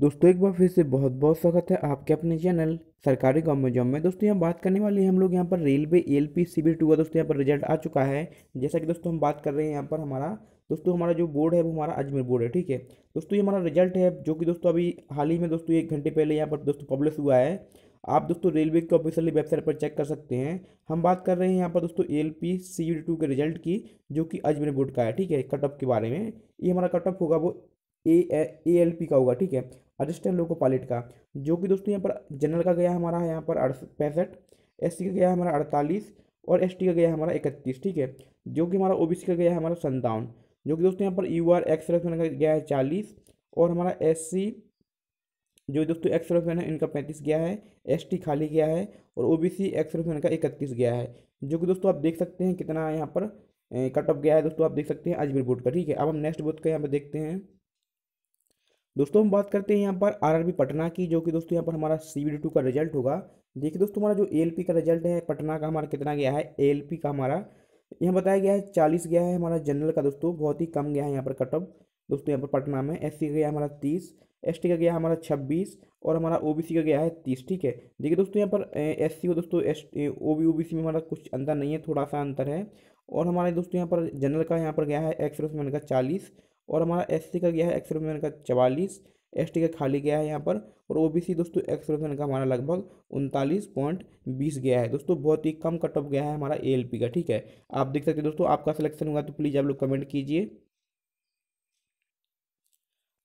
दोस्तों एक बार फिर से बहुत बहुत स्वागत है आपके अपने चैनल सरकारी गवर्नमेंट जॉब में दोस्तों यहाँ बात करने वाले हैं हम लोग यहाँ पर railway L P C B two का दोस्तों यहाँ पर रिजल्ट आ चुका है जैसा कि दोस्तों हम बात कर रहे हैं यहाँ पर हमारा दोस्तों हमारा जो बोर्ड है वो हमारा अजमेर बोर्ड है ठीक है दोस्तों ये हमारा रिजल्ट है जो कि दोस्तों अभी हाल ही में दोस्तों एक घंटे पहले यहाँ पर दोस्तों पब्लिश हुआ है आप दोस्तों रेलवे की ऑफिशियली वेबसाइट पर चेक कर सकते हैं हम बात कर रहे हैं यहाँ पर दोस्तों L P C B two के रिजल्ट की जो कि अजमेर बोर्ड का है ठीक है कट ऑफ के बारे में ये हमारा कट ऑफ होगा वो ए एल पी का होगा ठीक है असिस्टेंट लोको पायलट का जो कि दोस्तों यहाँ पर जनरल का गया हमारा है यहाँ पर पैंसठ एस का गया हमारा अड़तालीस और एस का गया हमारा इकतीस ठीक है जो कि हमारा ओ का गया है हमारा संतावन जो कि दोस्तों यहाँ पर यू आर एक्स का गया है चालीस और हमारा एस जो दोस्तों एक्स ऑप्शन है इनका पैंतीस गया है एस टी खाली गया है और O B C x option का इकतीस गया है जो कि दोस्तों आप देख सकते हैं कितना यहाँ पर कट ऑफ गया है दोस्तों आप देख सकते हैं अजमेर बोर्ड का ठीक है अब हम नेक्स्ट बोर्ड का यहाँ पर देखते हैं दोस्तों हम बात करते हैं यहाँ पर आरआरबी पटना की जो कि दोस्तों यहाँ पर हमारा सी टू का रिजल्ट होगा देखिए दोस्तों हमारा जो ए का रिजल्ट है पटना का हमारा कितना गया है ए का हमारा यहाँ बताया गया है चालीस गया है हमारा जनरल का दोस्तों बहुत ही कम गया है यहाँ पर कटअप दोस्तों यहाँ पर पटना में एस का गया हमारा तीस एस का गया हमारा छब्बीस और हमारा ओ का गया है तीस ठीक है देखिए दोस्तों यहाँ पर एस को दोस्तों एस ओ बी में हमारा कुछ अंतर नहीं है थोड़ा सा अंतर है और हमारे दोस्तों यहाँ पर जनरल का यहाँ पर गया है एक्स रोसमैन का चालीस और हमारा एस का गया है एक्सप्रेशन का चवालीस एस का खाली गया है यहाँ पर और ओ बी सी दोस्तों एक्सप्रेशन का हमारा लगभग उनतालीस पॉइंट बीस गया है दोस्तों बहुत ही कम कट ऑफ गया है हमारा ए एल पी का ठीक है आप देख सकते हैं दोस्तों आपका सिलेक्शन हुआ तो प्लीज़ आप लोग कमेंट कीजिए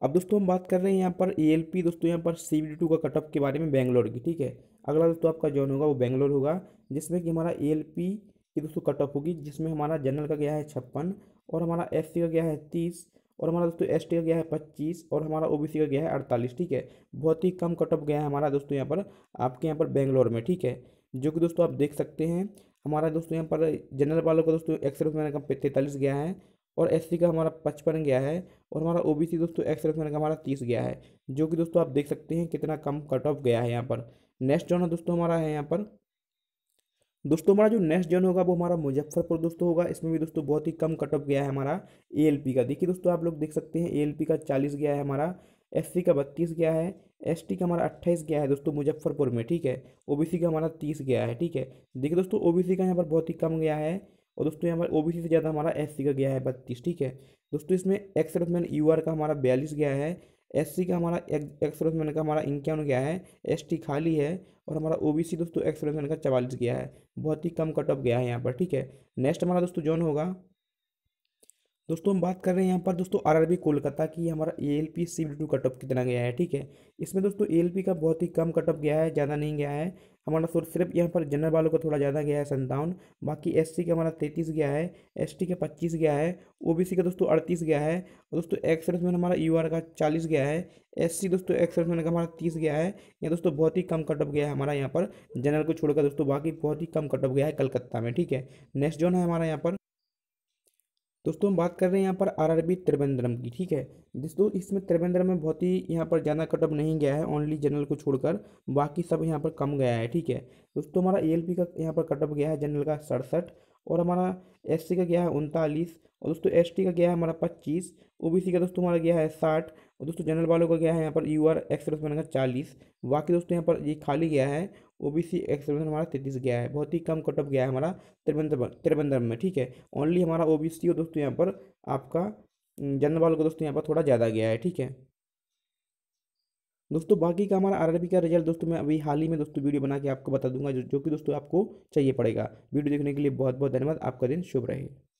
अब दोस्तों हम बात कर रहे हैं यहाँ पर ए एल पी दोस्तों यहाँ पर सी बी टू का कट ऑफ के बारे में बैंगलोर की ठीक है अगला दोस्तों आपका जॉन होगा वो बैंगलोर होगा जिसमें कि हमारा ए एल पी की दोस्तों कट ऑफ होगी जिसमें हमारा जनरल का गया है छप्पन और हमारा एस सी का गया है तीस और हमारा दोस्तों एस का गया है पच्चीस और हमारा ओ का गया है अड़तालीस ठीक है बहुत ही कम कट ऑफ गया है हमारा दोस्तों यहाँ पर आपके यहाँ पर बेंगलोर में ठीक है जो कि दोस्तों आप देख सकते हैं हमारा दोस्तों यहाँ पर जनरल वालों का दोस्तों एक्सरे मैंने का तैंतालीस गया है और एस का हमारा पचपन गया है और हमारा ओ दोस्तों एक्सर मैंने का हमारा तीस गया है जो कि दोस्तों आप देख सकते हैं कितना कम कट ऑफ गया है यहाँ पर नेक्स्ट जो है दोस्तों हमारा है यहाँ पर दोस्तों हमारा जो नेक्स्ट जोन होगा वो हमारा मुजफ्फरपुर दोस्तों होगा इसमें भी दोस्तों बहुत ही कम कट ऑफ गया है हमारा ए का देखिए दोस्तों आप लोग देख सकते हैं ए का चालीस गया है हमारा एस का बत्तीस गया है एस का हमारा अट्ठाईस गया है दोस्तों मुजफ्फरपुर में ठीक है ओ का हमारा तीस गया है ठीक है देखिए दोस्तों ओ का यहाँ पर बहुत ही कम गया है और दोस्तों यहाँ पर ओ से ज़्यादा हमारा एस का गया है बत्तीस ठीक है दोस्तों इसमें एक्स रथमैन यू का हमारा बयालीस गया है एस का हमारा एक्स रथमैन का हमारा इंक्यावन गया है एस खाली है और हमारा ओ बी सी दोस्तों एक्सप्रेशन का चवालीस गया है बहुत ही कम कट ऑफ गया है यहाँ पर ठीक है नेक्स्ट हमारा दोस्तों जोन होगा दोस्तों हम बात कर रहे हैं यहाँ पर दोस्तों आरआरबी कोलकाता की हमारा A L P C two cut off कितना गया है ठीक है इसमें दोस्तों ए एल पी का बहुत ही कम कट ऑफ गया है ज़्यादा नहीं गया है हमारा सोर्स सिर्फ यहाँ पर जनरल वालों का थोड़ा ज़्यादा गया है संतावन बाकी एस सी का हमारा तैंतीस गया है एस टी का पच्चीस गया है ओ बी सी का दोस्तों अड़तीस गया है और दोस्तों एक्स हमारा यू आर का चालीस गया है एस सी दोस्तों एक्स का हमारा तीस गया है या दोस्तों बहुत ही कम कट ऑफ गया है हमारा यहाँ पर जनरल को छोड़कर दोस्तों बाकी बहुत ही कम कट ऑफ गया है कलकत्ता में ठीक है नेक्स्ट जोन है हमारा यहाँ पर दोस्तों हम बात कर रहे हैं यहाँ पर आरआरबी त्रिवेंद्रम की ठीक है दोस्तों इसमें त्रिवेंद्रम में बहुत ही यहाँ पर ज़्यादा कटअप नहीं गया है ओनली जनरल को छोड़कर बाकी सब यहाँ पर कम गया है ठीक है दोस्तों हमारा एएलपी का यहाँ पर कटअप गया है जनरल का सड़सठ और हमारा एससी का गया है उनतालीस और दोस्तों एस का गया है हमारा पच्चीस ओ का दोस्तों हमारा गया है साठ और दोस्तों जनरल वालों का गया है यहाँ पर यू आर एक्सप्रेस बनेगा चालीस बाकी दोस्तों यहाँ पर ये खाली गया है ओ बी सी एक्सपेंशन हमारा तैतीस गया है बहुत ही कम कट ऑफ गया है हमारा त्रिबंधम में ठीक है ओनली हमारा ओ बी सी को दोस्तों यहाँ पर आपका हम्म, जनरल वालों को दोस्तों यहाँ पर थोड़ा ज़्यादा गया है ठीक है दोस्तों बाकी का हमारा आरआरबी का रिजल्ट दोस्तों मैं अभी हाल ही में दोस्तों वीडियो बना के आपको बता दूंगा जो जो कि दोस्तों आपको चाहिए पड़ेगा वीडियो देखने के लिए बहुत बहुत धन्यवाद आपका दिन शुभ रहे